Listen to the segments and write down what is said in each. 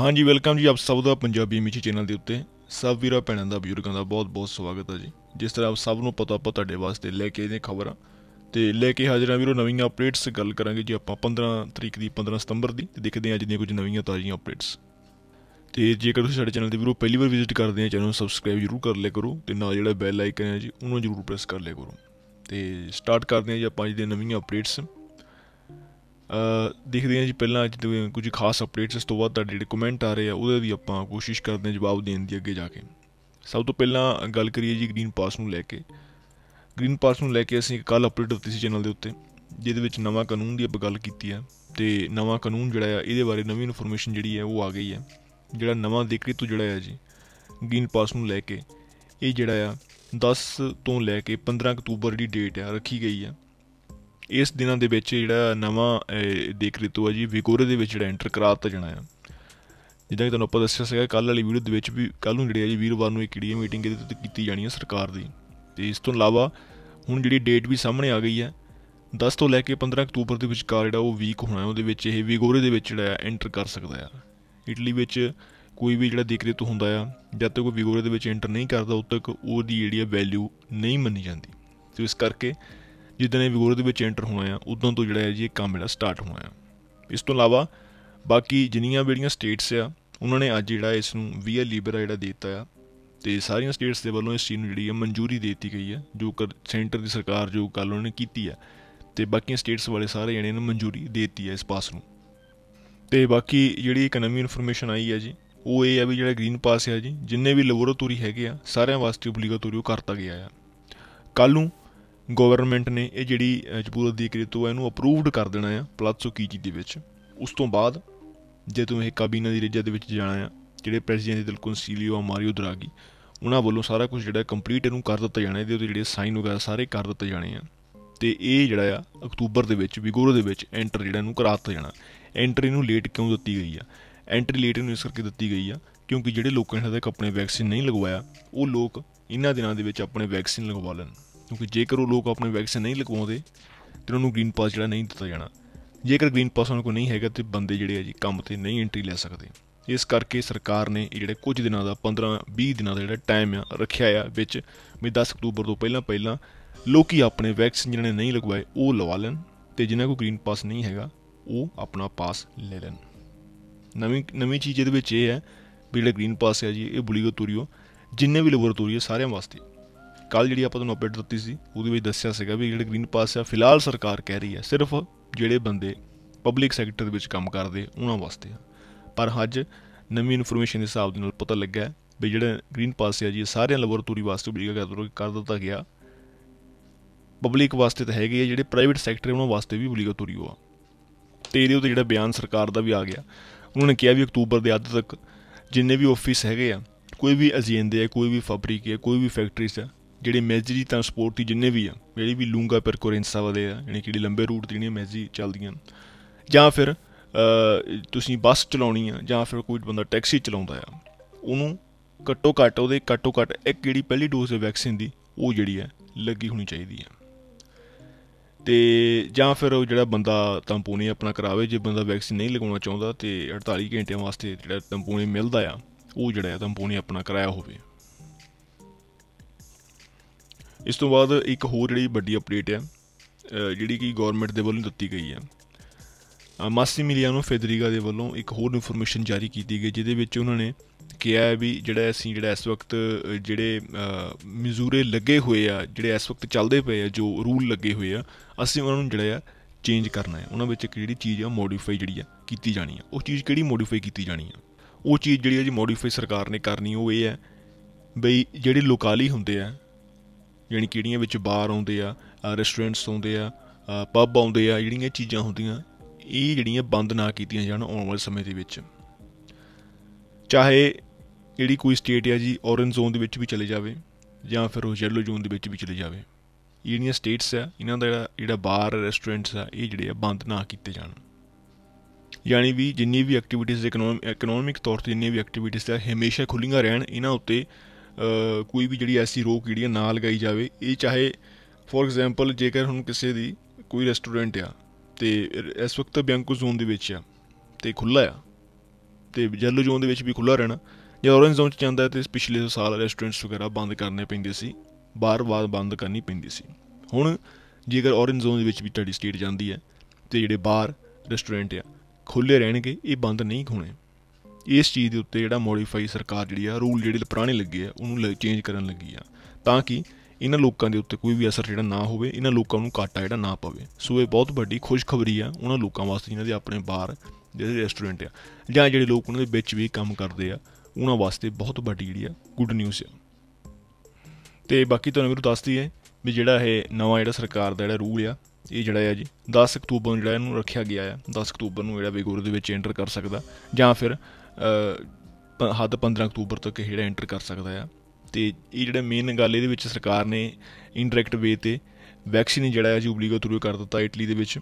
ਹਾਂਜੀ ਵੈਲਕਮ ਜੀ ਆਪ ਸਭ ਦਾ ਪੰਜਾਬੀ ਮਿਚੀ ਚੈਨਲ ਦੇ ਉੱਤੇ ਸਭ ਵੀਰਾਂ ਭੈਣਾਂ ਦਾ ਬਜ਼ੁਰਗਾਂ ਦਾ ਬਹੁਤ-ਬਹੁਤ ਸਵਾਗਤ ਹੈ ਜੀ ਜਿਸ ਤਰ੍ਹਾਂ ਆਪ ਸਭ ਨੂੰ ਪਤਾ ਆਪਾਂ ਤੁਹਾਡੇ ਵਾਸਤੇ ਲੈ ਕੇ ਆਏ ਖਬਰਾਂ ਤੇ ਲੈ ਕੇ ਹਾਜ਼ਰਾਂ ਵੀਰੋ ਨਵੀਆਂ ਅਪਡੇਟਸ ਗੱਲ ਕਰਾਂਗੇ ਜੀ ਆਪਾਂ 15 ਤਰੀਕ ਦੀ 15 ਸਤੰਬਰ ਦੀ ਤੇ ਦੇਖਦੇ ਹਾਂ ਅੱਜ ਦੀਆਂ ਕੁਝ ਨਵੀਆਂ ਤਾਜ਼ੀਆਂ ਅਪਡੇਟਸ ਤੇ ਜੇਕਰ ਤੁਸੀਂ ਸਾਡੇ ਚੈਨਲ ਤੇ ਵੀਰੋ ਪਹਿਲੀ ਵਾਰ ਵਿਜ਼ਿਟ ਕਰਦੇ ਆ ਚੈਨਲ ਨੂੰ ਸਬਸਕ੍ਰਾਈਬ ਜਰੂਰ ਕਰ ਲਿਆ ਕਰੋ ਤੇ ਨਾਲ ਜਿਹੜਾ ਬੈਲ ਆਈਕਨ ਹੈ ਜੀ ਉਹਨੂੰ ਜਰੂਰ ਪ੍ਰੈਸ ਕਰ ਲਿਆ ਕਰੋ ਤੇ ਸਟਾਰਟ ਕਰਦੇ ਆ ਜੀ ਆਪਾਂ ਅੱਜ ਦੀਆਂ ਨਵੀਆਂ ਅਪਡੇਟਸ ਦੇਖਦੇ ਹਾਂ ਜੀ ਪਹਿਲਾਂ ਅੱਜ ਦੇ ਕੁਝ ਖਾਸ ਅਪਡੇਟਸ ਇਸ ਤੋਂ ਬਾਅਦ ਤੁਹਾਡੇ ਜਿਹੜੇ ਕਮੈਂਟ ਆ ਰਹੇ ਆ ਉਹਦੇ ਵੀ ਆਪਾਂ ਕੋਸ਼ਿਸ਼ ਕਰਦੇ ਹਾਂ ਜਵਾਬ ਦੇਣ ਦੀ ਅੱਗੇ ਜਾ ਕੇ ਸਭ ਤੋਂ ਪਹਿਲਾਂ ਗੱਲ ਕਰੀਏ ਜੀ ਗ੍ਰੀਨ ਪਾਸ ਨੂੰ ਲੈ ਕੇ ਗ੍ਰੀਨ ਪਾਸ ਨੂੰ ਲੈ ਕੇ ਅਸੀਂ ਕੱਲ ਅਪਡੇਟ ਦਿੱਤੀ ਸੀ ਚੈਨਲ ਦੇ ਉੱਤੇ ਜਿਹਦੇ ਵਿੱਚ ਨਵਾਂ ਕਾਨੂੰਨ ਦੀ ਆਪਾਂ ਗੱਲ ਕੀਤੀ ਹੈ ਤੇ ਨਵਾਂ ਕਾਨੂੰਨ ਜਿਹੜਾ ਹੈ ਇਹਦੇ ਬਾਰੇ ਨਵੀਂ ਇਨਫੋਰਮੇਸ਼ਨ ਜਿਹੜੀ ਹੈ ਉਹ ਆ ਗਈ ਹੈ ਜਿਹੜਾ ਨਵਾਂ ਦੇਖੀ ਤੋਂ ਜਿਹੜਾ ਹੈ ਜੀ ਗ੍ਰੀਨ ਪਾਸ ਨੂੰ ਲੈ ਕੇ ਇਹ ਜਿਹੜਾ ਆ 10 ਤੋਂ ਲੈ ਕੇ 15 ਅਕਤੂਬਰ ਦੀ ਡੇਟ ਆ ਰੱਖੀ ਗਈ ਆ ਇਸ ਦਿਨਾਂ ਦੇ ਵਿੱਚ ਜਿਹੜਾ ਨਵਾਂ ਦੇਖ ਰਿਤੂ ਆ ਜੀ ਵਿਗੋਰੇ ਦੇ ਵਿੱਚ ਜਿਹੜਾ ਐਂਟਰ ਕਰਾ ਦਿੱਤਾ ਜਾਣਾ ਹੈ ਜਿੱਦਾਂ ਕਿ ਤੁਹਾਨੂੰ ਆਪਾਂ ਦੱਸਿਆ ਸੀਗਾ ਕੱਲ ਵਾਲੀ ਵੀਡੀਓ ਦੇ ਵਿੱਚ ਵੀ ਕੱਲ ਨੂੰ ਜਿਹੜੀ ਆ ਜੀ ਵੀਰਵਾਰ ਨੂੰ ਇੱਕ ਈਡੀ ਮੀਟਿੰਗ ਇਹਦੇ ਤੇ ਕੀਤੀ ਜਾਣੀ ਹੈ ਸਰਕਾਰ ਦੀ ਤੇ ਇਸ ਤੋਂ ਇਲਾਵਾ ਹੁਣ ਜਿਹੜੀ ਡੇਟ ਵੀ ਸਾਹਮਣੇ ਆ ਗਈ ਹੈ 10 ਤੋਂ ਲੈ ਕੇ 15 ਅਕਤੂਬਰ ਦੇ ਵਿਚਕਾਰ ਜਿਹੜਾ ਉਹ ਵੀਕ ਹੋਣਾ ਹੈ ਉਹਦੇ ਵਿੱਚ ਇਹ ਵਿਗੋਰੇ ਦੇ ਵਿੱਚ ਜਿਹੜਾ ਐਂਟਰ ਕਰ ਸਕਦਾ ਹੈ ਇਟਲੀ ਵਿੱਚ ਕੋਈ ਵੀ ਜਿਹੜਾ ਦੇਖਰੇਤ ਹੁੰਦਾ ਆ ਜਦ ਤੱਕ ਉਹ ਵਿਗੋਰੇ ਦੇ ਵਿੱਚ ਐਂਟਰ ਨਹੀਂ ਕਰਦਾ ਉਦ ਤੱਕ ਉਹਦੀ ਜਿਹੜੀ ਵੈਲਿਊ ਨਹੀਂ ਮੰਨੀ ਜਾਂਦੀ ਤੇ ਇਸ ਕਰਕੇ ਜਿੱਦਾਂ ਇਹ ਵਿਗੋਰ ਦੇ ਵਿੱਚ ਐਂਟਰ ਹੋਣਾ ਆ ਉਦੋਂ ਤੋਂ ਜਿਹੜਾ ਹੈ ਜੀ ਇਹ ਕੰਮ ਜਿਹੜਾ ਸਟਾਰਟ ਹੋਣਾ ਆ ਇਸ ਤੋਂ ਇਲਾਵਾ ਬਾਕੀ ਜਿੰਨੀਆਂ ਜਿਹੜੀਆਂ ਸਟੇਟਸ ਆ ਉਹਨਾਂ ਨੇ ਅੱਜ ਜਿਹੜਾ ਇਸ ਨੂੰ ਵੀਆ ਲੀਬਰਾ ਜਿਹੜਾ ਦਿੱਤਾ ਆ ਤੇ ਸਾਰੀਆਂ ਸਟੇਟਸ ਦੇ ਵੱਲੋਂ ਇਸ ਚੀਜ਼ ਨੂੰ ਜਿਹੜੀ ਹੈ ਮਨਜ਼ੂਰੀ ਦੇ ਦਿੱਤੀ ਗਈ ਹੈ ਜੋ ਸੈਂਟਰ ਦੀ ਸਰਕਾਰ ਜੋ ਕੱਲ ਉਹਨੇ ਕੀਤੀ ਆ ਤੇ ਬਾਕੀ ਸਟੇਟਸ ਵਾਲੇ ਸਾਰੇ ਜਣੇ ਨੂੰ ਮਨਜ਼ੂਰੀ ਦੇ ਦਿੱਤੀ ਹੈ ਇਸ ਪਾਸ ਨੂੰ ਤੇ ਬਾਕੀ ਜਿਹੜੀ ਇਕਨੋਮੀ ਇਨਫੋਰਮੇਸ਼ਨ ਆਈ ਹੈ ਜੀ ਉਹ ਇਹ ਆ ਵੀ ਜਿਹੜਾ ਗ੍ਰੀਨ ਪਾਸ ਹੈ ਜੀ ਜਿੰਨੇ ਵੀ ਲੈਬੋਰਟਰੀ ਹੈਗੇ ਆ ਸਾਰਿਆਂ ਵਾਸਤੇ ਓਬਲੀਗਾਟੋਰੀ ਉਹ ਕਰਤਾ ਗਿਆ ਆ ਕੱਲ ਨੂੰ ਗਵਰਨਮੈਂਟ ਨੇ ਇਹ ਜਿਹੜੀ ਜਪੂਰਤ ਦੀ ਕ੍ਰਿਤੋ ਹੈ ਇਹਨੂੰ ਅਪਰੂਵਡ ਕਰ ਦੇਣਾ ਹੈ ਪਲੱਸ ਉਹ ਕੀਜੀ ਦੇ ਵਿੱਚ ਉਸ ਤੋਂ ਬਾਅਦ ਜੇ ਤੂੰ ਇਹ ਕਾਬੀਨਾ ਦੀ ਰੇਜਾ ਦੇ ਵਿੱਚ ਜਾਣਾ ਹੈ ਜਿਹੜੇ ਪ੍ਰੈਜ਼ੀਡੈਂਟ ਦਿਲ ਕੌਂਸੀਲੀਓ ਮਾਰੀਓ ਦਰਾਗੀ ਉਹਨਾਂ ਵੱਲੋਂ ਸਾਰਾ ਕੁਝ ਜਿਹੜਾ ਕੰਪਲੀਟ ਇਹਨੂੰ ਕਰ ਦਿੱਤਾ ਜਾਣਾ ਇਹਦੇ ਉੱਤੇ ਜਿਹੜੇ ਸਾਈਨ ਵਗੈਰਾ ਸਾਰੇ ਕਰ ਦਿੱਤੇ ਜਾਣੇ ਆ ਤੇ ਇਹ ਜਿਹੜਾ ਆ ਅਕਤੂਬਰ ਦੇ ਵਿੱਚ ਵਿਗੋਰੋ ਦੇ ਵਿੱਚ ਐਂਟਰ ਜਿਹੜਾ ਇਹਨੂੰ ਕਰਾ ਦਿੱਤਾ ਜਾਣਾ ਐਂਟਰੀ ਨੂੰ ਲੇਟ ਕਿਉਂ ਦਿੱਤੀ ਗਈ ਆ ਐਂਟਰੀ ਲੇਟ ਨੂੰ ਇਸ ਕਰਕੇ ਦਿੱਤੀ ਗਈ ਆ ਕਿਉਂਕਿ ਜਿਹੜੇ ਲੋਕਾਂ ਨੇ ਹਜੇ ਤੱਕ ਆਪਣੇ ਵੈਕਸੀਨ ਨਹੀਂ ਲਗਵਾਇਆ ਉਹ ਲੋਕ ਇਹਨਾਂ ਦਿਨਾਂ ਦੇ ਵਿੱਚ ਆਪਣੇ ਵੈਕਸੀਨ ਲਗਵਾ ਲੈਣ ਕਿਉਂਕਿ ਜੇਕਰ ਉਹ ਲੋਕ ਆਪਣੇ ਵੈਕਸੀਨ ਨਹੀਂ ਲਗਵਾਉਂਦੇ ਤੇ ਉਹਨਾਂ ਨੂੰ ਗ੍ਰੀਨ ਪਾਸ ਜਿਹੜਾ ਨਹੀਂ ਦਿੱਤਾ ਜਾਣਾ ਜੇਕਰ ਗ੍ਰੀਨ ਪਾਸ ਉਹਨਾਂ ਕੋਲ ਨਹੀਂ ਹੈਗਾ ਤੇ ਬੰਦੇ ਜਿਹੜੇ ਆ ਜੀ ਕੰਮ ਤੇ ਨਹੀਂ ਐਂਟਰੀ ਲੈ ਸਕਦੇ ਇਸ ਕਰਕੇ ਸਰਕਾਰ ਨੇ ਜਿਹੜੇ ਕੁਝ ਦਿਨਾਂ ਦਾ 15 20 ਦਿਨਾਂ ਦਾ ਜਿਹੜਾ ਟਾਈਮ ਆ ਰੱਖਿਆ ਆ ਵਿੱਚ ਵੀ 10 ਅਕਤੂਬਰ ਤੋਂ ਪਹਿਲਾਂ ਪਹਿਲਾਂ ਲੋਕੀ ਆਪਣੇ ਵੈਕਸੀਨ ਜਿਹਨਾਂ ਨੇ ਨਹੀਂ ਲਗਵਾਏ ਉਹ ਲਵਾ ਲੈਣ ਤੇ ਜਿਨ੍ਹਾਂ ਕੋਲ ਗ੍ਰੀਨ ਪਾਸ ਨਹੀਂ ਹੈਗਾ ਉਹ ਆਪਣਾ ਪਾਸ ਲੈ ਲੈਣ ਨਵੀਂ ਨਵੀਂ ਚੀਜ਼ ਇਹਦੇ ਵਿੱਚ ਇਹ ਹੈ ਵੀ ਜਿਹੜਾ ਗ੍ਰੀਨ ਪਾਸ ਆ ਜੀ ਇਹ ਬੁਲੀਗੋ ਤੁਰਿਓ ਜਿੰਨੇ ਵੀ ਲੈਬੋਰੇਟਰੀ ਤੁਰਿਓ ਸਾਰਿਆਂ ਵਾਸਤੇ ਕੱਲ ਜਿਹੜੀ ਆਪਾਂ ਤੁਹਾਨੂੰ ਅਪਡੇਟ ਦਿੱਤੀ ਸੀ ਉਹਦੇ ਵਿੱਚ ਦੱਸਿਆ ਸੀਗਾ ਵੀ ਜਿਹੜੇ ਗ੍ਰੀਨ ਪਾਸ ਆ ਫਿਲਹਾਲ ਸਰਕਾਰ ਕਹਿ ਰਹੀ ਹੈ ਸਿਰਫ ਜਿਹੜੇ ਬੰਦੇ ਪਬਲਿਕ ਸੈਕਟਰ ਦੇ ਵਿੱਚ ਕੰਮ ਕਰਦੇ ਉਹਨਾਂ ਵਾਸਤੇ ਪਰ ਅੱਜ ਨਵੀਂ ਇਨਫੋਰਮੇਸ਼ਨ ਦੇ ਹਿਸਾਬ ਦੇ ਨਾਲ ਪਤਾ ਲੱਗਾ ਵੀ ਜਿਹੜਾ ਗ੍ਰੀਨ ਪਾਸ ਹੈ ਜੀ ਸਾਰਿਆਂ ਲੈਬੋਰਟਰੀ ਵਾਸਤੇ ਬਲੀਗਾ ਕਰ ਦਿੱਤਾ ਗਿਆ ਪਬਲਿਕ ਵਾਸਤੇ ਤਾਂ ਹੈਗੇ ਆ ਜਿਹੜੇ ਪ੍ਰਾਈਵੇਟ ਸੈਕਟਰ ਉਹਨਾਂ ਵਾਸਤੇ ਵੀ ਤੁਰੀ ਹੋਆ ਤੇ ਇਹਦੇ ਉੱਤੇ ਜਿਹੜਾ ਬਿਆਨ ਸਰਕਾਰ ਦਾ ਵੀ ਆ ਗਿਆ ਉਹਨਾਂ ਨੇ ਕਿਹਾ ਵੀ ਅਕਤੂਬਰ ਦੇ ਅੱਧ ਤੱਕ ਜਿੰਨੇ ਵੀ ਆਫਿਸ ਹੈਗੇ ਆ ਕੋਈ ਵੀ ਅਜੀਂਦੇ ਆ ਕੋਈ ਵੀ ਫੈਬਰਿਕ ਹੈ ਕੋਈ ਵੀ ਫੈਕਟਰੀਸ ਆ ਜਿਹੜੇ ਮੈਜ਼ਰੀ ਟਰਾਂਸਪੋਰਟ ਦੀ ਜਿੰਨੇ ਵੀ ਆ ਜਿਹੜੀ ਵੀ ਲੂੰਗਾ ਪਰ ਕੋਰੇਂਸਾ ਵਾਲੇ ਆ ਯਾਨੀ ਕਿ ਲੰਬੇ ਰੂਟ ਜਿਹੜੀਆਂ ਮੈਜ਼ੀ ਚੱਲਦੀਆਂ ਜਾਂ ਫਿਰ ਤੁਸੀਂ ਬੱਸ ਚਲਾਉਣੀ ਆ ਜਾਂ ਫਿਰ ਕੋਈ ਬੰਦਾ ਟੈਕਸੀ ਚਲਾਉਂਦਾ ਆ ਉਹਨੂੰ ਘੱਟੋ ਘੱਟ ਉਹਦੇ ਘੱਟੋ ਘੱਟ ਇੱਕ ਜਿਹੜੀ ਪਹਿਲੀ ਡੋਜ਼ ਵੈਕਸੀਨ ਦੀ ਉਹ ਜਿਹੜੀ ਹੈ ਲੱਗੀ ਹੋਣੀ ਚਾਹੀਦੀ ਹੈ ਤੇ ਜਾਂ ਫਿਰ ਉਹ ਜਿਹੜਾ ਬੰਦਾ ਤੰਪੂਨੀ ਆਪਣਾ ਕਰਾਵੇ ਜੇ ਬੰਦਾ ਵੈਕਸੀਨ ਨਹੀਂ ਲਗਾਉਣਾ ਚਾਹੁੰਦਾ ਤੇ 48 ਘੰਟਿਆਂ ਵਾਸਤੇ ਜਿਹੜਾ ਤੰਪੂਨੀ ਮਿਲਦਾ ਆ ਉਹ ਜਿਹੜਾ ਤੰਪੂਨੀ ਆਪਣਾ ਕਰਾਇਆ ਹੋਵੇ ਇਸ ਤੋਂ ਬਾਅਦ ਇੱਕ ਹੋਰ ਜਿਹੜੀ ਵੱਡੀ ਅਪਡੇਟ ਹੈ ਜਿਹੜੀ ਕਿ ਗਵਰਨਮੈਂਟ ਦੇ ਵੱਲੋਂ ਦਿੱਤੀ ਗਈ ਹੈ ਮਾਸੀਮਿਲੀਆਨੋ ਫੈਦਰੀਗਾ ਦੇ ਵੱਲੋਂ ਇੱਕ ਹੋਰ ਇਨਫੋਰਮੇਸ਼ਨ ਜਾਰੀ ਕੀਤੀ ਗਈ ਜਿਹਦੇ ਵਿੱਚ ਉਹਨਾਂ ਨੇ ਕਿਹਾ ਹੈ ਵੀ ਜਿਹੜਾ ਅਸੀਂ ਜਿਹੜਾ ਇਸ ਵਕਤ ਜਿਹੜੇ ਮਜ਼ੂਰੇ ਲੱਗੇ ਹੋਏ ਆ ਜਿਹੜੇ ਇਸ ਵਕਤ ਚੱਲਦੇ ਪਏ ਆ ਜੋ ਰੂਲ ਲੱਗੇ ਹੋਏ ਆ ਅਸੀਂ ਉਹਨਾਂ ਨੂੰ ਜਿਹੜਾ ਆ ਚੇਂਜ ਕਰਨਾ ਹੈ ਉਹਨਾਂ ਵਿੱਚ ਇੱਕ ਜਿਹੜੀ ਚੀਜ਼ ਆ ਮੋਡੀਫਾਈ ਜਿਹੜੀ ਆ ਕੀਤੀ ਜਾਣੀ ਆ ਉਹ ਚੀਜ਼ ਕਿਹੜੀ ਮੋਡੀਫਾਈ ਕੀਤੀ ਜਾਣੀ ਆ ਉਹ ਚੀਜ਼ ਜਿਹੜੀ ਆ ਜੀ ਮੋਡੀਫਾਈ ਸਰਕਾਰ ਨੇ ਕਰਨੀ ਉਹ ਇਹ ਹੈ ਬਈ ਜਿਹੜੇ ਲੋਕਾਲੀ ਹੁੰਦੇ ਆ ਯਾਨੀ ਕਿੜੀਆਂ ਵਿੱਚ ਬਾਰ ਆਉਂਦੇ ਆ ਰੈਸਟੋਰੈਂਟਸ ਆਉਂਦੇ ਆ ਪੱਬ ਆਉਂਦੇ ਆ ਜਿਹੜੀਆਂ ਚੀਜ਼ਾਂ ਹੁੰਦੀਆਂ ਇਹ ਜਿਹੜੀਆਂ ਬੰਦ ਨਾ ਕੀਤੀਆਂ ਜਾਣ ਆਉਣ ਵਾਲੇ ਸਮੇਂ ਦੇ ਵਿੱਚ ਚਾਹੇ ਜਿਹੜੀ ਕੋਈ ਸਟੇਟ ਆ ਜੀ ਔਰੇਂਜ ਜ਼ੋਨ ਦੇ ਵਿੱਚ ਵੀ ਚਲੇ ਜਾਵੇ ਜਾਂ ਫਿਰ ਉਹ ਯੈਲੋ ਜ਼ੋਨ ਦੇ ਵਿੱਚ ਵੀ ਚਲੇ ਜਾਵੇ ਜਿਹੜੀਆਂ ਸਟੇਟਸ ਆ ਇਹਨਾਂ ਦਾ ਜਿਹੜਾ ਜਿਹੜਾ ਬਾਰ ਰੈਸਟੋਰੈਂਟਸ ਆ ਇਹ ਜਿਹੜੇ ਆ ਬੰਦ ਨਾ ਕੀਤੇ ਜਾਣ ਯਾਨੀ ਵੀ ਜਿੰਨੀ ਵੀ ਐਕਟੀਵਿਟੀਆਂ ਇਕਨੋਮਿਕ ਤੌਰ ਤੇ ਜਿੰਨੀ ਵੀ ਐਕਟੀਵਿਟੀਆਂ ਆ ਹਮੇਸ਼ਾ ਖੁੱਲੀਆਂ ਰਹਿਣ ਇਹਨਾਂ ਉੱਤੇ ਕੋਈ ਵੀ ਜਿਹੜੀ ਐਸੀ ਰੋਕ ਜਿਹੜੀ ਨਾ ਲਗਾਈ ਜਾਵੇ ਇਹ ਚਾਹੇ ਫੋਰ ਐਗਜ਼ਾਮਪਲ ਜੇਕਰ ਹੁਣ ਕਿਸੇ ਦੀ ਕੋਈ ਰੈਸਟੋਰੈਂਟ ਆ ਤੇ ਇਸ ਵਕਤ ਬਿਆਂਕੋ ਜ਼ੋਨ ਦੇ ਵਿੱਚ ਆ ਤੇ ਖੁੱਲਾ ਆ ਤੇ ਜੈਲੋ ਜ਼ੋਨ ਦੇ ਵਿੱਚ ਵੀ ਖੁੱਲਾ ਰਹਿਣਾ ਜੇ ਔਰੇਂਜ ਜ਼ੋਨ ਚ ਜਾਂਦਾ ਤੇ ਪਿਛਲੇ ਸਾਲ ਰੈਸਟੋਰੈਂਟਸ ਵਗੈਰਾ ਬੰਦ ਕਰਨੇ ਪੈਂਦੇ ਸੀ ਬਾਰ-ਬਾਰ ਬੰਦ ਕਰਨੀ ਪੈਂਦੀ ਸੀ ਹੁਣ ਜੇਕਰ ਔਰੇਂਜ ਜ਼ੋਨ ਦੇ ਵਿੱਚ ਵੀ ਤੁਹਾਡੀ ਸਟੇਟ ਜਾਂਦੀ ਹੈ ਤੇ ਜਿਹੜੇ ਬਾਰ ਰੈਸਟੋਰੈਂਟ ਆ ਖੁੱਲੇ ਰਹਿਣਗੇ ਇਹ ਬੰਦ ਨਹੀਂ ਹੋਣੇ ਇਸ ਚੀਜ਼ ਦੇ ਉੱਤੇ ਜਿਹੜਾ ਮੋਡੀਫਾਈ ਸਰਕਾਰ ਜਿਹੜੀ ਆ ਰੂਲ ਜਿਹੜੇ ਪੁਰਾਣੇ ਲੱਗੇ ਆ ਉਹਨੂੰ ਚੇਂਜ ਕਰਨ ਲੱਗੀ ਆ ਤਾਂ ਕਿ ਇਹਨਾਂ ਲੋਕਾਂ ਦੇ ਉੱਤੇ ਕੋਈ ਵੀ ਅਸਰ ਜਿਹੜਾ ਨਾ ਹੋਵੇ ਇਹਨਾਂ ਲੋਕਾਂ ਨੂੰ ਕਾਟਾ ਜਿਹੜਾ ਨਾ ਪਵੇ ਸੋ ਇਹ ਬਹੁਤ ਵੱਡੀ ਖੁਸ਼ਖਬਰੀ ਆ ਉਹਨਾਂ ਲੋਕਾਂ ਵਾਸਤੇ ਜਿਨ੍ਹਾਂ ਦੇ ਆਪਣੇ ਬਾਹਰ ਜਿਹੜੇ ਰੈਸਟੋਰੈਂਟ ਆ ਜਾਂ ਜਿਹੜੇ ਲੋਕ ਉਹਨਾਂ ਦੇ ਵਿੱਚ ਵੀ ਕੰਮ ਕਰਦੇ ਆ ਉਹਨਾਂ ਵਾਸਤੇ ਬਹੁਤ ਵੱਡੀ ਜਿਹੜੀ ਆ ਗੁੱਡ ਨਿਊਜ਼ ਆ ਤੇ ਬਾਕੀ ਤੁਹਾਨੂੰ ਵੀ ਦੱਸਦੀ ਹੈ ਵੀ ਜਿਹੜਾ ਇਹ ਨਵਾਂ ਜਿਹੜਾ ਸਰਕਾਰ ਦਾ ਜਿਹੜਾ ਰੂਲ ਆ ਇਹ ਜਿਹੜਾ ਆ ਜੀ 10 ਅਕਤੂਬਰ ਨੂੰ ਜਿਹੜਾ ਇਹਨੂੰ ਰੱਖਿਆ ਗਿਆ ਆ 10 ਅਕਤੂਬਰ ਨੂੰ ਜਿਹੜਾ ਵਿਗੋਰ ਦੇ ਵਿੱਚ ਐਂਟਰ ਕਰ ਸਕਦਾ ਜਾਂ ਫਿਰ ਹੱਦ 15 ਅਕਤੂਬਰ ਤੱਕ ਜਿਹੜਾ ਐਂਟਰ ਕਰ ਸਕਦਾ ਆ ਤੇ ਇਹ ਜਿਹੜਾ ਮੇਨ ਗੱਲ ਇਹਦੇ ਵਿੱਚ ਸਰਕਾਰ ਨੇ ਇਨਡਾਇਰੈਕਟ ਵੇ ਤੇ ਵੈਕਸੀਨ ਜਿਹੜਾ ਹੈ ਜੂਬਲੀਗੋ ਥਰੂ ਕਰ ਦਿੱਤਾ ਇਟਲੀ ਦੇ ਵਿੱਚ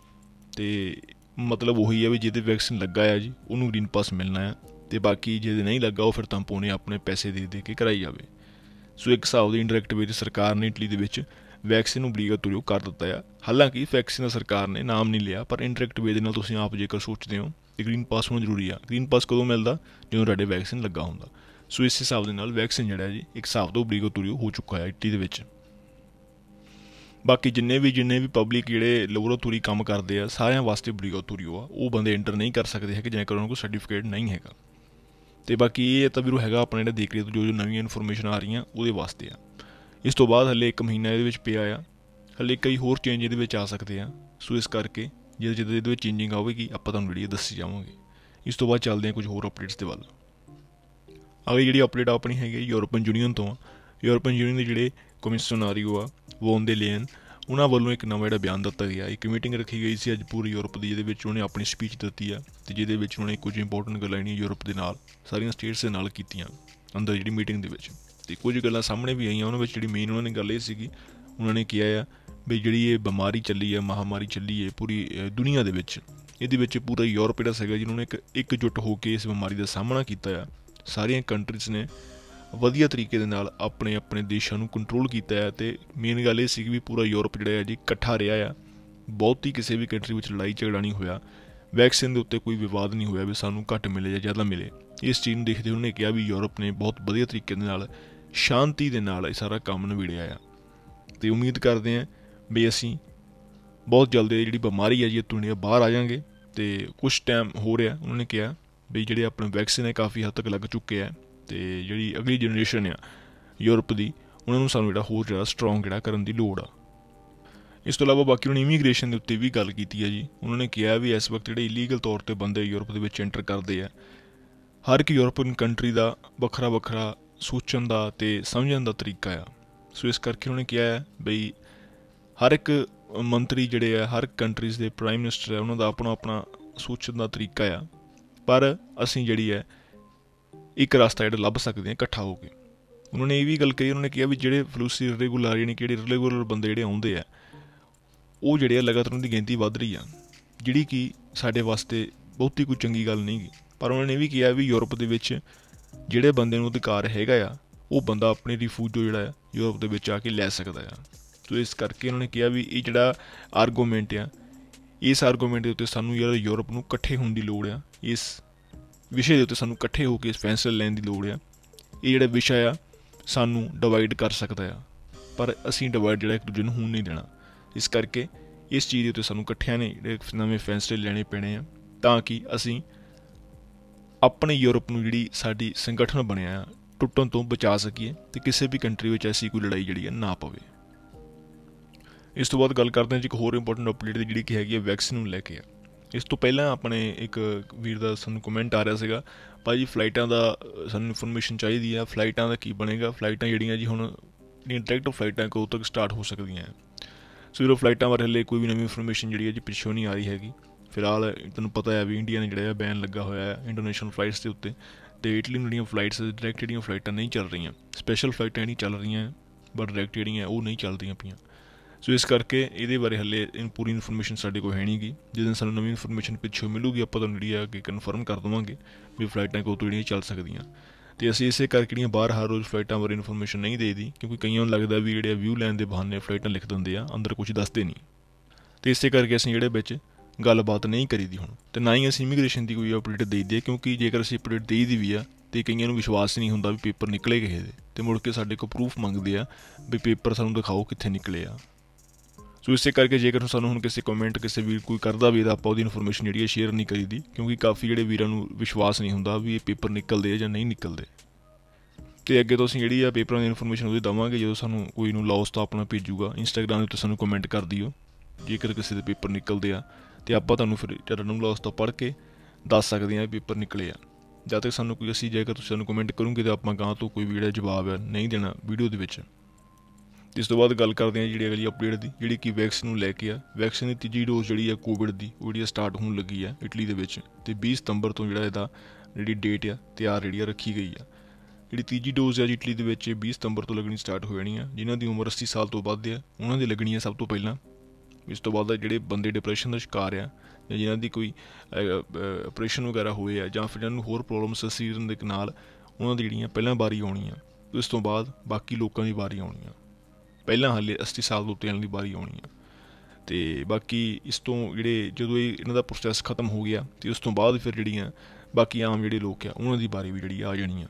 ਤੇ ਮਤਲਬ ਉਹੀ ਹੈ ਵੀ ਜਿਹਦੇ ਵੈਕਸੀਨ ਲੱਗਾ ਆ ਜੀ ਉਹਨੂੰ ਗ੍ਰੀਨ ਪਾਸ ਮਿਲਣਾ ਆ ਤੇ ਬਾਕੀ ਜਿਹਦੇ ਨਹੀਂ ਲੱਗਾ ਉਹ ਫਿਰ ਤੰਪੋਨੇ ਆਪਣੇ ਪੈਸੇ ਦੇ ਦੇ ਕੇ ਕਰਾਈ ਜਾਵੇ ਸੋ ਇੱਕ ਹਿਸਾਬ ਦੀ ਇਨਡਾਇਰੈਕਟ ਵੇ ਤੇ ਸਰਕਾਰ ਨੇ ਇਟਲੀ ਦੇ ਵਿੱਚ ਵੈਕਸੀਨ ਨੂੰ ਬਲੀਗਟੋਰੀ ਕਰ ਦਿੱਤਾ ਹੈ ਹਾਲਾਂਕਿ ਵੈਕਸੀਨ ਦਾ ਸਰਕਾਰ ਨੇ ਨਾਮ ਨਹੀਂ ਲਿਆ ਪਰ ਇਨਡਾਇਰੈਕਟ ਵੇ ਦੇ ਨਾਲ ਤੁਸੀਂ ਆਪ ਜੇਕਰ ਸੋਚਦੇ ਹੋ ਕਿ ਗ੍ਰੀਨ ਪਾਸ ਹੋਣਾ ਜ਼ਰੂਰੀ ਆ ਗ੍ਰੀਨ ਪਾਸ ਕਦੋਂ ਮਿਲਦਾ ਜਦੋਂ ਤੁਹਾਡੇ ਵੈਕਸੀਨ ਲੱਗਾ ਹੁੰਦਾ ਸੋ ਇਸ ਹਿਸਾਬ ਦੇ ਨਾਲ ਵੈਕਸੀਨ ਜਿਹੜਾ ਜੀ ਇੱਕ ਹਿਸਾਬ ਤੋਂ ਬਲੀਗਟੋਰੀ ਹੋ ਚੁੱਕਾ ਹੈ ਇੱਟੀ ਦੇ ਵਿੱਚ ਬਾਕੀ ਜਿੰਨੇ ਵੀ ਜਿੰਨੇ ਵੀ ਪਬਲਿਕ ਜਿਹੜੇ ਲੈਬੋਰੇਟਰੀ ਕੰਮ ਕਰਦੇ ਆ ਸਾਰਿਆਂ ਵਾਸਤੇ ਬਲੀਗਟੋਰੀ ਆ ਉਹ ਬੰਦੇ ਐਂਟਰ ਨਹੀਂ ਕਰ ਸਕਦੇ ਹੈ ਕਿ ਜੇਕਰ ਉਹਨਾਂ ਕੋਲ ਸਰਟੀਫਿਕੇਟ ਨਹੀਂ ਹੈਗਾ ਤੇ ਬਾਕੀ ਇਹ ਤਾਂ ਵੀਰੋ ਹੈਗਾ ਆਪਣੇ ਜਿਹੜੇ ਦੇਖ ਰਹੇ ਤੋਂ ਜੋ ਜੋ ਨਵੀਆਂ ਇਨਫੋਰਮੇਸ਼ਨ ਆ ਰਹੀਆਂ ਉਹਦੇ ਵਾਸਤੇ ਆ ਇਸ ਤੋਂ ਬਾਅਦ ਹਲੇ 1 ਮਹੀਨਾ ਇਹਦੇ ਵਿੱਚ ਪਿਆ ਆ ਹਲੇ ਕਈ ਹੋਰ ਚੇਂਜ ਇਹਦੇ ਵਿੱਚ ਆ ਸਕਦੇ ਆ ਸੋ ਇਸ ਕਰਕੇ ਜਦ ਜਦ ਇਹਦੇ ਵਿੱਚ ਚੇਂਜਿੰਗ ਆਵੇਗੀ ਆਪਾਂ ਤੁਹਾਨੂੰ ਵੀਡੀਓ ਦੱਸੀ ਜਾਵਾਂਗੇ ਇਸ ਤੋਂ ਬਾਅਦ ਚੱਲਦੇ ਆ ਕੁਝ ਹੋਰ ਅਪਡੇਟਸ ਦੇ ਵੱਲ ਅਗਲੀ ਜਿਹੜੀ ਅਪਡੇਟ ਆਪਣੀ ਹੈਗੀ ਯੂਰਪੀਅਨ ਯੂਨੀਅਨ ਤੋਂ ਯੂਰਪੀਅਨ ਯੂਨੀਅਨ ਦੇ ਜਿਹੜੇ ਕਮਿਸ਼ਨਰੀਓ ਆ ਵੋਨ ਦੇ ਲੇਨ ਉਹਨਾਂ ਵੱਲੋਂ ਇੱਕ ਨਵਾਂ ਜਿਹੜਾ ਬਿਆਨ ਦਿੱਤਾ ਗਿਆ ਇੱਕ ਮੀਟਿੰਗ ਰੱਖੀ ਗਈ ਸੀ ਅੱਜ ਪੂਰੀ ਯੂਰਪ ਦੀ ਜਿਹਦੇ ਵਿੱਚ ਉਹਨੇ ਆਪਣੀ ਸਪੀਚ ਦਿੱਤੀ ਆ ਤੇ ਜਿਹਦੇ ਵਿੱਚ ਉਹਨੇ ਕੁਝ ਇੰਪੋਰਟੈਂਟ ਗੱਲਾਂ ਜਿਹੜੀਆਂ ਯੂਰਪ ਦੇ ਨਾਲ ਸਾਰੀਆਂ ਸਟੇਟਸ ਦੇ ਨਾਲ ਕੀਤੀਆਂ ਅੰਦਰ ਜਿਹੜੀ ਮੀਟਿੰਗ ਦੇ ਵਿੱਚ ਦੀ ਕੁਝ ਗੱਲਾਂ ਸਾਹਮਣੇ ਵੀ ਆਈਆਂ ਉਹਨਾਂ ਵਿੱਚ ਜਿਹੜੀ ਮੇਨ ਉਹਨਾਂ ਨੇ ਗੱਲ ਇਹ ਸੀਗੀ ਉਹਨਾਂ ਨੇ ਕਿਹਾ ਆ ਵੀ ਜਿਹੜੀ ਇਹ ਬਿਮਾਰੀ ਚੱਲੀ ਹੈ ਮਹਾਮਾਰੀ ਚੱਲੀ ਹੈ ਪੂਰੀ ਦੁਨੀਆ ਦੇ ਵਿੱਚ ਇਹਦੇ ਵਿੱਚ ਪੂਰਾ ਯੂਰਪ ਜਿਹੜਾ ਸੀਗਾ ਜਿਹਨਾਂ ਨੇ ਇੱਕ ਇਕਜੁੱਟ ਹੋ ਕੇ ਇਸ ਬਿਮਾਰੀ ਦਾ ਸਾਹਮਣਾ ਕੀਤਾ ਆ ਸਾਰੀਆਂ ਕੰਟਰੀਜ਼ ਨੇ ਵਧੀਆ ਤਰੀਕੇ ਦੇ ਨਾਲ ਆਪਣੇ ਆਪਣੇ ਦੇਸ਼ਾਂ ਨੂੰ ਕੰਟਰੋਲ ਕੀਤਾ ਹੈ ਤੇ ਮੇਨ ਗੱਲ ਇਹ ਸੀ ਕਿ ਵੀ ਪੂਰਾ ਯੂਰਪ ਜਿਹੜਾ ਹੈ ਜੀ ਇਕੱਠਾ ਰਿਹਾ ਆ ਬਹੁਤੀ ਕਿਸੇ ਵੀ ਕੰਟਰੀ ਵਿੱਚ ਲੜਾਈ ਝਗੜਾ ਨਹੀਂ ਹੋਇਆ ਵੈਕਸੀਨ ਦੇ ਉੱਤੇ ਕੋਈ ਵਿਵਾਦ ਨਹੀਂ ਹੋਇਆ ਵੀ ਸਾਨੂੰ ਘੱਟ ਮਿਲੇ ਜਾਂ ਜ਼ਿਆਦਾ ਮਿਲੇ ਇਸ ਚੀਜ਼ ਨੂੰ ਦੇਖਦੇ ਉਹਨੇ ਕਿਹਾ ਵੀ ਯੂਰਪ ਨੇ ਬਹੁਤ ਵਧੀਆ ਤਰੀਕੇ ਦੇ ਨਾਲ ਸ਼ਾਂਤੀ ਦੇ ਨਾਲ ਇਹ ਸਾਰਾ ਕੰਮ ਨਿਬੜਿਆ ਆ ਤੇ ਉਮੀਦ ਕਰਦੇ ਆ ਵੀ ਅਸੀਂ ਬਹੁਤ ਜਲਦੀ ਜਿਹੜੀ ਬਿਮਾਰੀ ਆ ਜੀ ਦੁਨੀਆ ਬਾਹਰ ਆ ਜਾਾਂਗੇ ਤੇ ਕੁਝ ਟਾਈਮ ਹੋ ਰਿਹਾ ਉਹਨਾਂ ਨੇ ਕਿਹਾ ਵੀ ਜਿਹੜੇ ਆਪਣੇ ਵੈਕਸੀਨ ਹੈ ਕਾਫੀ ਹੱਦ ਤੱਕ ਲੱਗ ਚੁੱਕੇ ਆ ਤੇ ਜਿਹੜੀ ਅਗਲੀ ਜਨਰੇਸ਼ਨ ਆ ਯੂਰਪ ਦੀ ਉਹਨਾਂ ਨੂੰ ਸਾਨੂੰ ਜਿਹੜਾ ਹੋਰ ਜਿਹੜਾ ਸਟਰੋਂਗ ਜਿਹੜਾ ਕਰਨ ਦੀ ਲੋੜ ਆ ਇਸ ਤੋਂ ਇਲਾਵਾ ਬਾਕੀ ਉਹਨਾਂ ਇਮੀਗ੍ਰੇਸ਼ਨ ਦੇ ਉੱਤੇ ਵੀ ਗੱਲ ਕੀਤੀ ਹੈ ਜੀ ਉਹਨਾਂ ਨੇ ਕਿਹਾ ਵੀ ਇਸ ਵਕਤ ਜਿਹੜੇ ਇਲੀਗਲ ਤੌਰ ਤੇ ਬੰਦੇ ਯੂਰਪ ਦੇ ਵਿੱਚ ਐਂਟਰ ਕਰਦੇ ਆ ਹਰ ਇੱਕ ਯੂਰਪੀਅਨ ਕੰਟਰੀ ਦਾ ਵੱਖਰਾ ਵੱਖਰਾ ਸੋਚਣ ਦਾ ਤੇ ਸਮਝਣ ਦਾ ਤਰੀਕਾ ਆ ਸੋ ਇਸ ਕਰਕੇ ਉਹਨੇ ਕਿਹਾ ਹੈ ਬਈ ਹਰ ਇੱਕ ਮੰਤਰੀ ਜਿਹੜੇ ਆ ਹਰ ਕੰਟਰੀਜ਼ ਦੇ ਪ੍ਰਾਈਮ ਮਿਨਿਸਟਰ ਆ ਉਹਨਾਂ ਦਾ ਆਪਣਾ ਆਪਣਾ ਸੋਚਣ ਦਾ ਤਰੀਕਾ ਆ ਪਰ ਅਸੀਂ ਜਿਹੜੀ ਹੈ ਇੱਕ ਰਸਤਾ ਜਿਹੜਾ ਲੱਭ ਸਕਦੇ ਆ ਇਕੱਠਾ ਹੋ ਕੇ ਉਹਨਾਂ ਨੇ ਇਹ ਵੀ ਗੱਲ ਕਹੀ ਉਹਨਾਂ ਨੇ ਕਿਹਾ ਵੀ ਜਿਹੜੇ ਫਲੂਸੀ ਰੈਗੂਲਰ ਯਾਨੀ ਕਿ ਜਿਹੜੇ ਰੈਗੂਲਰ ਬੰਦੇ ਜਿਹੜੇ ਆਉਂਦੇ ਆ ਉਹ ਜਿਹੜੇ ਆ ਲਗਾਤਾਰ ਉਹਨਾਂ ਦੀ ਗਿਣਤੀ ਵੱਧ ਰਹੀ ਆ ਜਿਹੜੀ ਕਿ ਸਾਡੇ ਵਾਸਤੇ ਬਹੁਤੀ ਕੋਈ ਚੰਗੀ ਗੱਲ ਨਹੀਂ ਪਰ ਉਹਨਾਂ ਨੇ ਵੀ ਕਿਹਾ ਵੀ ਯੂਰਪ ਦੇ ਵਿੱਚ ਜਿਹੜੇ ਬੰਦੇ ਨੂੰ ਅਧਿਕਾਰ ਹੈਗਾ ਆ ਉਹ ਬੰਦਾ ਆਪਣੇ ਰਿਫਿਊਜੋ ਜਿਹੜਾ ਆ ਯੂਰਪ ਦੇ ਵਿੱਚ ਆ ਕੇ ਲੈ ਸਕਦਾ ਆ ਤੋ ਇਸ ਕਰਕੇ ਉਹਨਾਂ ਨੇ ਕਿਹਾ ਵੀ ਇਹ ਜਿਹੜਾ ਆਰਗੂਮੈਂਟ ਆ ਇਸ ਆਰਗੂਮੈਂਟ ਦੇ ਉੱਤੇ ਸਾਨੂੰ ਯਾਰ ਯੂਰਪ ਨੂੰ ਇਕੱਠੇ ਹੋਣ ਦੀ ਲੋੜ ਆ ਇਸ ਵਿਸ਼ੇ ਦੇ ਉੱਤੇ ਸਾਨੂੰ ਇਕੱਠੇ ਹੋ ਕੇ ਫੈਸਲਾ ਲੈਣ ਦੀ ਲੋੜ ਆ ਇਹ ਜਿਹੜਾ ਵਿਸ਼ਾ ਆ ਸਾਨੂੰ ਡਿਵਾਈਡ ਕਰ ਸਕਦਾ ਆ ਪਰ ਅਸੀਂ ਡਿਵਾਈਡ ਜਿਹੜਾ ਇੱਕ ਦੂਜੇ ਨੂੰ ਹੋਣ ਨਹੀਂ ਦੇਣਾ ਇਸ ਕਰਕੇ ਇਸ ਚੀਜ਼ ਦੇ ਉੱਤੇ ਸਾਨੂੰ ਇਕੱਠਿਆਂ ਨੇ ਜਿਹੜੇ ਨਵੇਂ ਫੈਸਲੇ ਲੈਣੇ ਪੈਣੇ ਆ ਤਾਂ ਕਿ ਅਸੀਂ ਆਪਣੇ ਯੂਰਪ ਨੂੰ ਜਿਹੜੀ ਸਾਡੀ ਸੰਗਠਨ ਬਣਿਆ ਟੁੱਟਣ ਤੋਂ ਬਚਾ ਸਕੀਏ ਤੇ ਕਿਸੇ ਵੀ ਕੰਟਰੀ ਵਿੱਚ ਐਸੀ ਕੋਈ ਲੜਾਈ ਜਿਹੜੀ ਹੈ ਨਾ ਪਵੇ ਇਸ ਤੋਂ ਬਾਅਦ ਗੱਲ ਕਰਦੇ ਹਾਂ ਜੀ ਇੱਕ ਹੋਰ ਇੰਪੋਰਟੈਂਟ ਅਪਡੇਟ ਦੀ ਜਿਹੜੀ ਕਿ ਹੈਗੀ ਹੈ ਵੈਕਸੀਨ ਨੂੰ ਲੈ ਕੇ ਆ ਇਸ ਤੋਂ ਪਹਿਲਾਂ ਆਪਣੇ ਇੱਕ ਵੀਰ ਦਾ ਸਾਨੂੰ ਕਮੈਂਟ ਆ ਰਿਹਾ ਸੀਗਾ ਭਾਜੀ ਫਲਾਈਟਾਂ ਦਾ ਸਾਨੂੰ ਇਨਫੋਰਮੇਸ਼ਨ ਚਾਹੀਦੀ ਹੈ ਫਲਾਈਟਾਂ ਦਾ ਕੀ ਬਣੇਗਾ ਫਲਾਈਟਾਂ ਜਿਹੜੀਆਂ ਜੀ ਹੁਣ ਡਾਇਰੈਕਟ ਫਲਾਈਟਾਂ ਕਦੋਂ ਤੱਕ ਸਟਾਰਟ ਹੋ ਸਕਦੀਆਂ ਸੋ ਵੀਰੋ ਫਲਾਈਟਾਂ ਬਾਰੇ ਹਲੇ ਕੋਈ ਵੀ ਨਵੀਂ ਇਨਫੋਰਮੇਸ਼ਨ ਜਿਹੜੀ ਹੈ ਜੀ ਪਿੱਛੋਂ ਨਹੀਂ ਆ ਰਹੀ ਹੈਗੀ ਫਿਲਹਾਲ ਤੁਹਾਨੂੰ ਪਤਾ ਹੈ ਵੀ ਇੰਡੀਆ ਨੇ ਜਿਹੜਾ ਬੈਨ ਲੱਗਾ ਹੋਇਆ ਹੈ ਇੰਟਰਨੈਸ਼ਨਲ ਫਲਾਈਟਸ ਦੇ ਉੱਤੇ ਤੇ ਇਟਲੀ ਨੂੰ ਜਿਹੜੀਆਂ ਫਲਾਈਟਸ ਡਾਇਰੈਕਟ ਜਿਹੜੀਆਂ ਫਲਾਈਟਾਂ ਨਹੀਂ ਚੱਲ ਰਹੀਆਂ ਸਪੈਸ਼ਲ ਫਲਾਈਟਾਂ ਨਹੀਂ ਚੱਲ ਰਹੀਆਂ ਬਟ ਡਾਇਰੈਕਟ ਜਿਹੜੀਆਂ ਉਹ ਨਹੀਂ ਚੱਲਦੀਆਂ ਪਈਆਂ ਸੋ ਇਸ ਕਰਕੇ ਇਹਦੇ ਬਾਰੇ ਹੱਲੇ ਇਨ ਪੂਰੀ ਇਨਫੋਰਮੇਸ਼ਨ ਸਾਡੇ ਕੋਲ ਹੈ ਨਹੀਂਗੀ ਜਦੋਂ ਸਾਨੂੰ ਨਵੀਂ ਇਨਫੋਰਮੇਸ਼ਨ ਪਿੱਛੋਂ ਮਿਲੂਗੀ ਆਪਾਂ ਤੁਹਾਨੂੰ ਜਿਹੜੀ ਆ ਕਿ ਕਨਫਰਮ ਕਰ ਦਵਾਂਗੇ ਵੀ ਫਲਾਈਟਾਂ ਕੋਲ ਤੁਹਾਡੀਆਂ ਜਿਹੜੀਆਂ ਚੱਲ ਸਕਦੀਆਂ ਤੇ ਅਸੀਂ ਇਸੇ ਕਰਕੇ ਜਿਹੜੀਆਂ ਬਾਹਰ ਹਰ ਰੋਜ਼ ਫਲਾਈਟਾਂ ਬਾਰੇ ਇਨਫੋਰਮੇਸ਼ਨ ਨਹੀਂ ਦੇਦੀ ਕਿਉਂਕਿ ਕਈਆਂ ਨੂੰ ਲੱਗਦਾ ਵੀ ਜਿਹੜੇ ਵਿਊ ਲੈਣ ਦੇ ਬਹਾਨੇ ਫਲਾਈਟਾਂ ਲਿਖ ਦਿੰਦੇ ਆ ਅੰਦਰ ਕੁਝ ਦੱਸਦੇ ਨਹੀਂ ਤੇ ਇਸੇ ਕਰਕੇ ਅਸੀਂ ਜਿਹੜੇ ਵਿੱਚ ਗੱਲਬਾਤ ਨਹੀਂ ਕਰੀਦੀ ਹੁਣ ਤੇ ਨਾ ਹੀ ਅਸੀਂ ਇਮੀਗ੍ਰੇਸ਼ਨ ਦੀ ਕੋਈ ਅਪਡੇਟ ਦੇ ਦਈਏ ਕਿਉਂਕਿ ਜੇਕਰ ਅਸੀਂ ਅਪਡੇਟ ਦੇ ਦੀ ਵੀ ਆ ਤੇ ਕਈਆਂ ਨੂੰ ਵਿਸ਼ਵਾਸ ਨਹੀਂ ਹੁੰਦਾ ਵੀ ਪੇਪਰ ਨਿਕਲੇ ਕਿਹੇ ਦੇ ਤੇ ਮੁੜ ਕੇ ਸਾਡੇ ਕੋਲ ਪ੍ਰੂਫ ਮੰਗਦੇ ਆ ਵੀ ਪੇਪਰ ਸਾਨੂੰ ਦਿਖਾਓ ਕਿੱਥੇ ਨਿਕਲੇ ਆ ਸੋ ਇਸੇ ਕਰਕੇ ਜੇਕਰ ਸਾਨੂੰ ਹੁਣ ਕਿਸੇ ਕਮੈਂਟ ਕਿਸੇ ਵੀਰ ਕੋਈ ਕਰਦਾ ਵੀ ਤਾਂ ਆਪਾਂ ਉਹਦੀ ਇਨਫੋਰਮੇਸ਼ਨ ਜਿਹੜੀ ਹੈ ਸ਼ੇਅਰ ਨਹੀਂ ਕਰੀਦੀ ਕਿਉਂਕਿ ਕਾਫੀ ਜਿਹੜੇ ਵੀਰਾਂ ਨੂੰ ਵਿਸ਼ਵਾਸ ਨਹੀਂ ਹੁੰਦਾ ਵੀ ਇਹ ਪੇਪਰ ਨਿਕਲਦੇ ਆ ਜਾਂ ਨਹੀਂ ਨਿਕਲਦੇ ਤੇ ਅੱਗੇ ਤੋਂ ਅਸੀਂ ਜਿਹੜੀ ਆ ਪੇਪਰਾਂ ਦੀ ਇਨਫੋਰਮੇਸ਼ਨ ਉਹਦੇ ਦਵਾਂਗੇ ਜਦੋਂ ਸਾਨੂੰ ਕੋਈ ਨੂੰ ਲਾਉਸ ਤਾਂ ਆਪਣਾ ਭੇਜੂਗਾ ਇੰਸਟਾਗ੍ਰam ਤੇ ਸਾਨੂੰ ਕਮੈਂਟ ਕਰ ਦਿਓ ਜੇਕਰ ਕਿਸੇ ਦੇ ਪੇਪਰ ਨਿਕਲਦੇ ਆ ਤੇ ਆਪਾਂ ਤੁਹਾਨੂੰ ਫਿਰ ਨੂੰ ਲੋਸ ਤੋਂ ਪੜ ਕੇ ਦੱਸ ਸਕਦੇ ਹਾਂ ਪੇਪਰ ਨਿਕਲੇ ਆ ਜਦ ਤੱਕ ਸਾਨੂੰ ਕੋਈ ਅਸੀਂ ਜੇਕਰ ਤੁਸੀਂ ਸਾਨੂੰ ਕਮੈਂਟ ਕਰੋਗੇ ਤਾਂ ਆਪਾਂ ਗਾਂ ਤੋਂ ਕੋਈ ਵੀੜਾ ਜਵਾਬ ਨਹੀਂ ਦੇਣਾ ਵੀਡੀਓ ਦੇ ਵਿੱਚ ਇਸ ਤੋਂ ਬਾਅਦ ਗੱਲ ਕਰਦੇ ਹਾਂ ਜਿਹੜੀ ਅਗਲੀ ਅਪਡੇਟ ਦੀ ਜਿਹੜੀ ਕਿ ਵੈਕਸੀਨ ਨੂੰ ਲੈ ਕੇ ਆ ਵੈਕਸੀਨ ਦੀ ਤੀਜੀ ਡੋਜ਼ ਜਿਹੜੀ ਆ ਕੋਵਿਡ ਦੀ ਉਹ ਜਿਹੜੀ ਸਟਾਰਟ ਹੋਣ ਲੱਗੀ ਆ ਇਟਲੀ ਦੇ ਵਿੱਚ ਤੇ 20 ਸਤੰਬਰ ਤੋਂ ਜਿਹੜਾ ਇਹਦਾ ਜਿਹੜੀ ਡੇਟ ਆ ਤਿਆਰ ਜਿਹੜੀ ਰੱਖੀ ਗਈ ਆ ਜਿਹੜੀ ਤੀਜੀ ਡੋਜ਼ ਆ ਇਟਲੀ ਦੇ ਵਿੱਚ 20 ਸਤੰਬਰ ਤੋਂ ਲੱਗਣੀ ਸਟਾਰਟ ਹੋ ਜਾਣੀ ਆ ਜਿਨ੍ਹਾਂ ਦੀ ਉਮਰ 80 ਸਾਲ ਤੋਂ ਵੱਧ ਆ ਉਹਨਾਂ ਦੀ ਲੱਗਣੀ ਆ ਸਭ ਤੋਂ ਪਹਿਲਾਂ ਇਸ ਤੋਂ ਬਾਅਦ ਜਿਹੜੇ ਬੰਦੇ ਡਿਪਰੈਸ਼ਨ ਦਾ ਸ਼ਿਕਾਰ ਆ ਜਾਂ ਜਿਨ੍ਹਾਂ ਦੀ ਕੋਈ ਆਪਰੇਸ਼ਨ ਵਗੈਰਾ ਹੋਏ ਆ ਜਾਂ ਫਿਰ ਜਿਨ੍ਹਾਂ ਨੂੰ ਹੋਰ ਪ੍ਰੋਬਲਮਸ ਸਰੀਰ ਦੇ ਨਾਲ ਉਹਨਾਂ ਦੀ ਜਿਹੜੀਆਂ ਪਹਿਲਾਂ ਵਾਰੀ ਆਉਣੀ ਆ ਇਸ ਤੋਂ ਬਾਅਦ ਬਾਕੀ ਲੋਕਾਂ ਦੀ ਵਾਰੀ ਆਉਣੀ ਆ ਪਹਿਲਾਂ ਹਾਲੇ 80 ਸਾਲ ਦੇ ਉੱਤੇ ਵਾਲਿਆਂ ਦੀ ਵਾਰੀ ਆਉਣੀ ਆ ਤੇ ਬਾਕੀ ਇਸ ਤੋਂ ਜਿਹੜੇ ਜਦੋਂ ਇਹ ਇਹਨਾਂ ਦਾ ਪ੍ਰੋਸੈਸ ਖਤਮ ਹੋ ਗਿਆ ਤੇ ਉਸ ਤੋਂ ਬਾਅਦ ਫਿਰ ਜਿਹੜੀਆਂ ਬਾਕੀ ਆਮ ਜਿਹੜੇ ਲੋਕ ਆ ਉਹਨਾਂ ਦੀ ਵਾਰੀ ਵੀ ਜਿਹੜੀ ਆ ਜਾਣੀ ਆ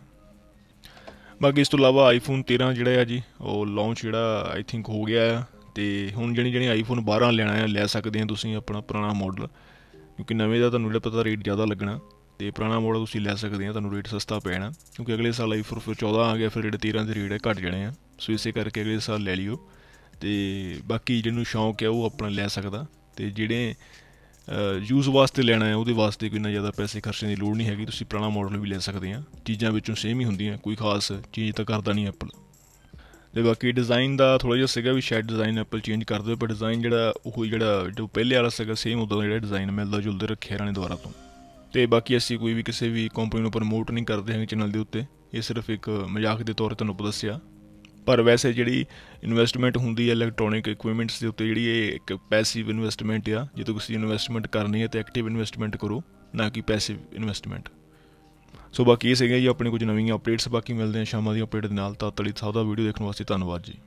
ਬਾਕੀ ਇਸ ਤੋਂ ਇਲਾਵਾ ਆਈਫੋਨ 13 ਜਿਹੜਾ ਆ ਜੀ ਉਹ ਲਾਂਚ ਜਿਹੜਾ ਆਈ ਥਿੰਕ ਹੋ ਗਿਆ ਆ ਤੇ ਹੁਣ ਜਿਹੜੀ ਜਿਹੜੀ ਆਈਫੋਨ 12 ਲੈਣਾ ਹੈ ਲੈ ਸਕਦੇ ਆ ਤੁਸੀਂ ਆਪਣਾ ਪੁਰਾਣਾ ਮਾਡਲ ਕਿਉਂਕਿ ਨਵੇਂ ਦਾ ਤੁਹਾਨੂੰ ਜਿਹੜਾ ਪਤਾ ਰੇਟ ਜ਼ਿਆਦਾ ਲੱਗਣਾ ਤੇ ਪੁਰਾਣਾ ਮਾਡਲ ਤੁਸੀਂ ਲੈ ਸਕਦੇ ਆ ਤੁਹਾਨੂੰ ਰੇਟ ਸਸਤਾ ਪੈਣਾ ਕਿਉਂਕਿ ਅਗਲੇ ਸਾਲ ਆਈਫੋਨ ਫਿਰ 14 ਆ ਗਿਆ ਫਿਰ ਜਿਹੜੇ 13 ਦੇ ਰੇਟ ਹੈ ਘਟ ਜਾਣੇ ਆ ਸੋ ਇਸੇ ਕਰਕੇ ਅਗਲੇ ਸਾਲ ਲੈ ਲਿਓ ਤੇ ਬਾਕੀ ਜਿਹਨੂੰ ਸ਼ੌਂਕ ਹੈ ਉਹ ਆਪਣਾ ਲੈ ਸਕਦਾ ਤੇ ਜਿਹੜੇ ਯੂਜ਼ ਵਾਸਤੇ ਲੈਣਾ ਹੈ ਉਹਦੇ ਵਾਸਤੇ ਕੋਈ ਨਾ ਜ਼ਿਆਦਾ ਪੈਸੇ ਖਰਚਣ ਦੀ ਲੋੜ ਨਹੀਂ ਹੈਗੀ ਤੁਸੀਂ ਪੁਰਾਣਾ ਮਾਡਲ ਵੀ ਲੈ ਸਕਦੇ ਆ ਚੀਜ਼ਾਂ ਵਿੱਚੋਂ ਸੇਮ ਹੀ ਹੁੰਦੀਆਂ ਕੋਈ ਖਾਸ ਚੀਜ਼ ਤਾਂ ਕਰਦਾ ਨਹੀਂ ਐਪਲ ਤੇ ਬਾਕੀ ਡਿਜ਼ਾਈਨ ਦਾ ਥੋੜਾ ਜਿਹਾ ਸੀਗਾ ਵੀ ਸ਼ੈਡ ਡਿਜ਼ਾਈਨ ਐਪਲ ਚੇਂਜ ਕਰ ਦਿਓ ਪਰ ਡਿਜ਼ਾਈਨ ਜਿਹੜਾ ਉਹ ਜਿਹੜਾ ਜੋ ਪਹਿਲੇ ਵਾਲਾ ਸੀਗਾ ਸੇਮ ਉਦੋਂ ਜਿਹੜਾ ਡਿਜ਼ਾਈਨ ਮਿਲਦਾ ਜੁਲਦੇ ਰੱਖਿਆ ਰਾਣੇ ਦੁਆਰਾ ਤੋਂ ਤੇ ਬਾਕੀ ਅਸੀਂ ਕੋਈ ਵੀ ਕਿਸੇ ਵੀ ਕੰਪਨੀ ਨੂੰ ਪ੍ਰਮੋਟ ਨਹੀਂ ਕਰਦੇ ਹਾਂ ਚੈਨਲ ਦੇ ਉੱਤੇ ਇਹ ਸਿਰਫ ਇੱਕ ਮਜ਼ਾਕ ਦੇ ਤੌਰ ਤੇ ਤੁਹਾਨੂੰ ਦੱਸਿਆ ਪਰ ਵੈਸੇ ਜਿਹੜੀ ਇਨਵੈਸਟਮੈਂਟ ਹੁੰਦੀ ਹੈ ਇਲੈਕਟ੍ਰੋਨਿਕ ਇਕਵਿਪਮੈਂਟਸ ਦੇ ਉੱਤੇ ਜਿਹੜੀ ਇਹ ਇੱਕ ਪੈਸਿਵ ਇਨਵੈਸਟਮੈਂਟ ਆ ਜੇ ਤੁਸੀਂ ਇਨਵੈਸਟਮੈਂਟ ਕਰਨੀ ਹੈ ਤੇ ਐਕਟਿਵ ਇਨਵੈਸਟਮੈਂਟ ਕਰੋ ਨਾ ਕਿ ਪੈਸਿਵ ਇਨਵੈਸਟਮੈਂਟ ਸੋ ਬਾਕੀ ਇਹ ਸੀਗੇ ਜੀ ਆਪਣੇ ਕੁਝ ਨਵੀਆਂ ਅਪਡੇਟਸ ਬਾਕੀ ਮਿਲਦੇ ਆ ਸ਼ਾਮਾਂ ਦੀ ਅਪਡੇਟ ਦੇ ਨਾਲ ਤਤਲੀ ਸਾਹ ਦਾ ਵੀਡੀਓ ਦੇਖਣ ਵਾਸਤੇ ਧੰਨਵਾਦ ਜੀ